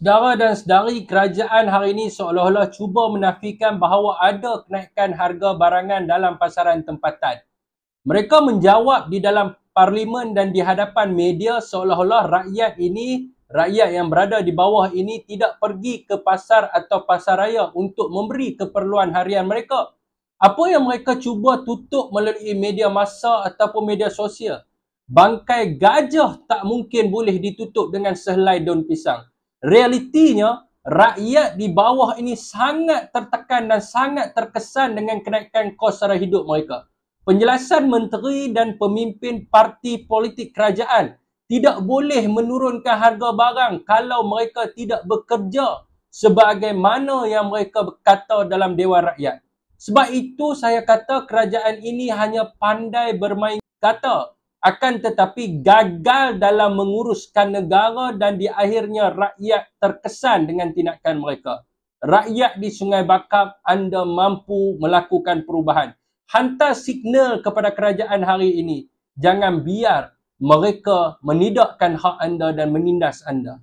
Sedara dan sedari kerajaan hari ini seolah-olah cuba menafikan bahawa ada kenaikan harga barangan dalam pasaran tempatan. Mereka menjawab di dalam parlimen dan di hadapan media seolah-olah rakyat ini, rakyat yang berada di bawah ini tidak pergi ke pasar atau pasar raya untuk memberi keperluan harian mereka. Apa yang mereka cuba tutup melalui media massa ataupun media sosial? Bangkai gajah tak mungkin boleh ditutup dengan sehelai daun pisang realitinya rakyat di bawah ini sangat tertekan dan sangat terkesan dengan kenaikan kos sara hidup mereka. Penjelasan menteri dan pemimpin parti politik kerajaan tidak boleh menurunkan harga barang kalau mereka tidak bekerja sebagaimana yang mereka berkata dalam Dewan Rakyat. Sebab itu saya kata kerajaan ini hanya pandai bermain kata akan tetapi gagal dalam menguruskan negara dan di akhirnya rakyat terkesan dengan tindakan mereka. Rakyat di Sungai Bakar anda mampu melakukan perubahan. Hantar signal kepada kerajaan hari ini. Jangan biar mereka menidakkan hak anda dan menindas anda.